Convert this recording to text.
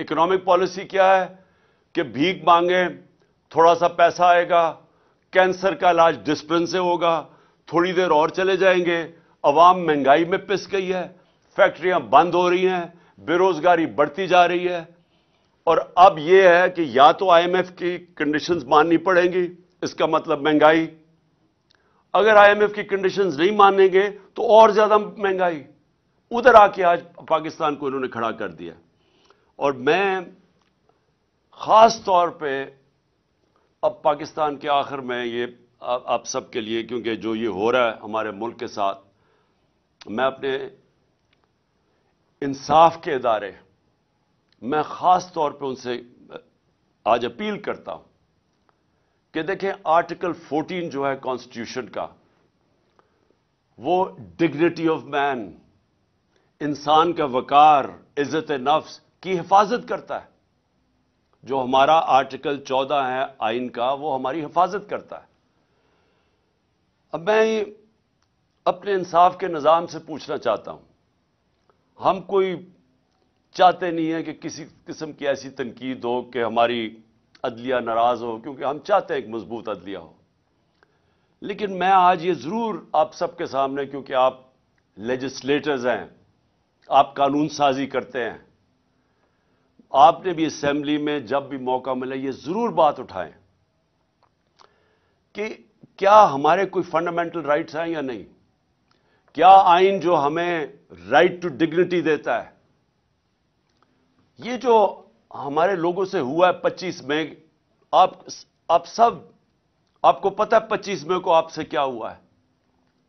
economic policy क्या है कि भीख मांगे थोड़ा सा पैसा आएगा कैंसर का इलाज डिस्प्रिन से होगा थोड़ी देर और चले जाएंगे अवाम महंगाई में पिस गई है फैक्ट्रियां बंद हो रही हैं बेरोजगारी बढ़ती जा रही है और अब यह है कि या तो आईएमएफ की कंडीशंस माननी पड़ेंगी इसका मतलब महंगाई अगर आईएमएफ की कंडीशंस नहीं मानेंगे तो और ज्यादा महंगाई उधर आके आज पाकिस्तान को इन्होंने खड़ा कर दिया और मैं ख़ास तौर पे अब पाकिस्तान के आखिर में ये आप सब के लिए क्योंकि जो ये हो रहा है हमारे मुल्क के साथ मैं अपने इंसाफ के इदारे मैं ख़ास तौर पे उनसे आज अपील करता हूं कि देखें आर्टिकल 14 जो है कॉन्स्टिट्यूशन का वो डिग्निटी ऑफ मैन इंसान का वकार इज्जत नफ्स की हिफाजत करता है जो हमारा आर्टिकल चौदह है आइन का वो हमारी हिफाजत करता है अब मैं अपने इंसाफ के निज़ाम से पूछना चाहता हूं हम कोई चाहते नहीं है कि किसी किस्म की ऐसी तनकीद हो कि हमारी अदलिया नाराज़ हो क्योंकि हम चाहते हैं एक मजबूत अदलिया हो लेकिन मैं आज ये ज़रूर आप सबके सामने क्योंकि आप लेजिस्लेटर्स हैं आप कानून साजी करते हैं आपने भी असेंबली में जब भी मौका मिला ये जरूर बात उठाएं कि क्या हमारे कोई फंडामेंटल राइट्स हैं या नहीं क्या आइन जो हमें राइट टू डिग्निटी देता है ये जो हमारे लोगों से हुआ है पच्चीस मई आप आप सब आपको पता है पच्चीस मई को आपसे क्या हुआ है